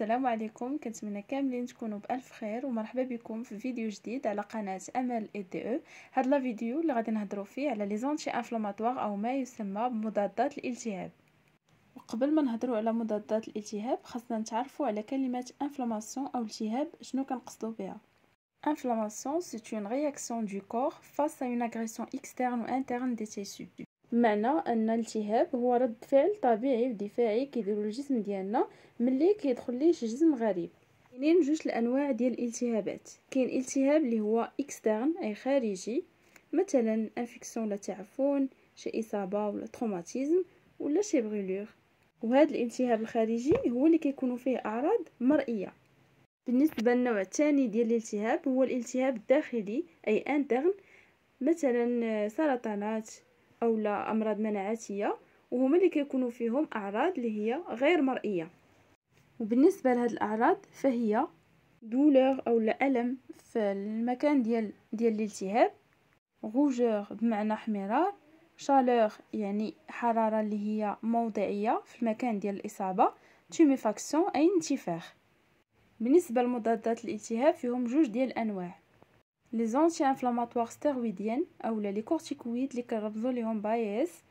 السلام عليكم كنتمنى كاملين تكونوا بالف خير ومرحبا بكم في فيديو جديد على قناه امل اي دي او هاد لا فيديو اللي غادي نهضروا فيه على لي زونتي انفلاماتوار او ما يسمى بمضادات الالتهاب وقبل ما نهضروا على مضادات الالتهاب خاصنا نتعرفوا على كلمه انفلاماسيون او التهاب شنو كنقصدوا بها انفلاماسيون سي اون رياكسيون دو كور فاس ا اون اغريسيون اكسترن او انترن دي تيسو بمعنى ان الالتهاب هو رد فعل طبيعي ودفاعي كيديرو الجسم ديالنا ملي كيدخل ليه جسم غريب كاينين جوج الانواع ديال الالتهابات كاين التهاب اللي هو اكسترن اي خارجي مثلا انفيكسيون ولا تعفن شي اصابه ولا تروماتيزم ولا شي بغيلور وهذا الالتهاب الخارجي هو اللي كيكونوا فيه اعراض مرئيه بالنسبه للنوع الثاني ديال الالتهاب هو الالتهاب الداخلي اي انترن مثلا سرطانات اولا امراض مناعاتيه وهما اللي كيكونوا فيهم اعراض اللي هي غير مرئيه وبالنسبه لهاد الاعراض فهي دولور اولا الم في المكان ديال ديال الالتهاب غوجور بمعنى احمرار شالور يعني حراره اللي هي موضعيه في المكان ديال الاصابه تيميفاكسيون اي انتفاخ بالنسبه لمضادات الالتهاب فيهم جوج ديال الانواع لي زونتي انفلاماتوار ستيرويديان اولا لي كورتيكويد اللي كنرمزو ليهم باي اس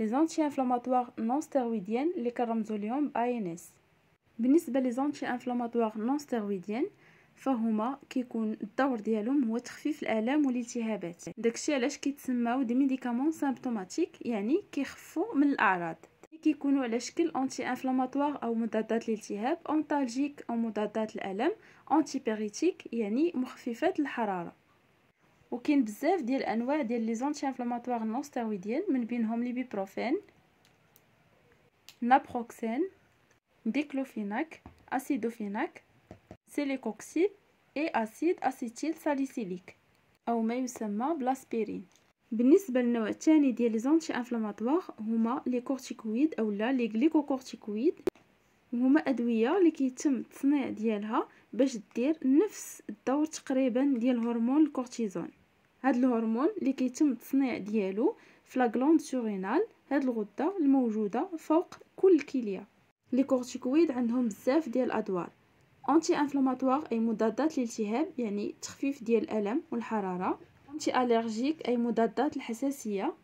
لي زونتي انفلاماتوار نون ستيرويديان اللي كنرمزو ليهم باي ان اس بالنسبه لي زونتي انفلاماتوار نون ستيرويديان فهما كيكون الدور ديالهم هو تخفيف الالام والالتهابات داكشي علاش كيتسماو دي ميديكامون سيمبتوماتيك يعني كيخفوا من الاعراض كيكونوا على شكل انتي انفلاماتوار او مضادات للالتهاب انتالجيك او مضادات الالم انتي بيريتيك يعني مخففات الحراره وكاين بزاف ديال الانواع ديال لي زونتي انفلاماتوار نون من بينهم ليبيبروفين نابروكسين ديكلوفيناك اسيدوفيناك سيليكوكسيد اي اسيد اسيتيل ساليسيليك او ما يسمى بلاسبيرين بالنسبه للنوع الثاني ديال لي زونتي انفلاماتوار هما لي كورتيكويد اولا لي غليكوكورتيكويد هما ادويه اللي كيتم التصنيع ديالها باش دير نفس الدور تقريبا ديال هرمون الكورتيزون هاد الهرمون اللي كيتم التصنيع ديالو في لا غلاند سورينال هاد الغده الموجوده فوق كل كليه لي كورتيكويد عندهم بزاف ديال الادوار اونتي انفلاماتوار اي مضادات للالتهاب يعني تخفيف ديال الالم والحراره انتي اليرجيك اي مضادات الحساسيه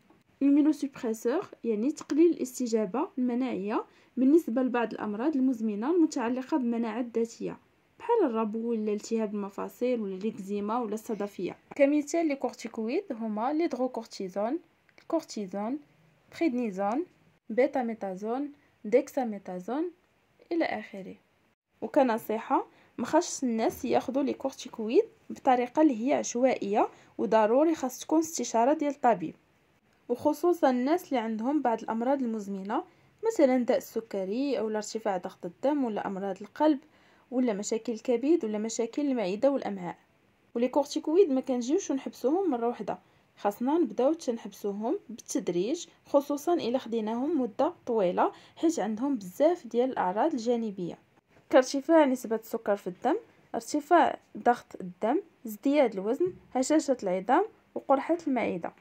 سوبريسور يعني تقليل الاستجابه المناعيه بالنسبه لبعض الامراض المزمنه المتعلقه بالمناعه الذاتيه بحال الربو ولا التهاب المفاصل ولا ليكزيما ولا الصدفيه كمثال لي كورتيكويد هما ليدروكورتيزون الكورتيزون بريدنيزون بيتا ميتازون ميتازون الى اخره وكنصيحه ما خاصش الناس ياخذوا لي كورتيكويد بطريقه اللي هي عشوائيه وضروري خاص تكون استشاره ديال الطبيب وخصوصا الناس اللي عندهم بعض الامراض المزمنه مثلا داء السكري او ارتفاع ضغط الدم ولا امراض القلب ولا مشاكل الكبد ولا مشاكل المعده والامعاء ولي كورتيكويد ما كنجيوش نحبسوهم مره واحده خاصنا نبداو تنحبسوهم بالتدريج خصوصا الا خديناهم مده طويله حيت عندهم بزاف ديال الاعراض الجانبيه كارتفاع نسبه السكر في الدم ارتفاع ضغط الدم ازدياد الوزن هشاشه العظام وقرحه المعده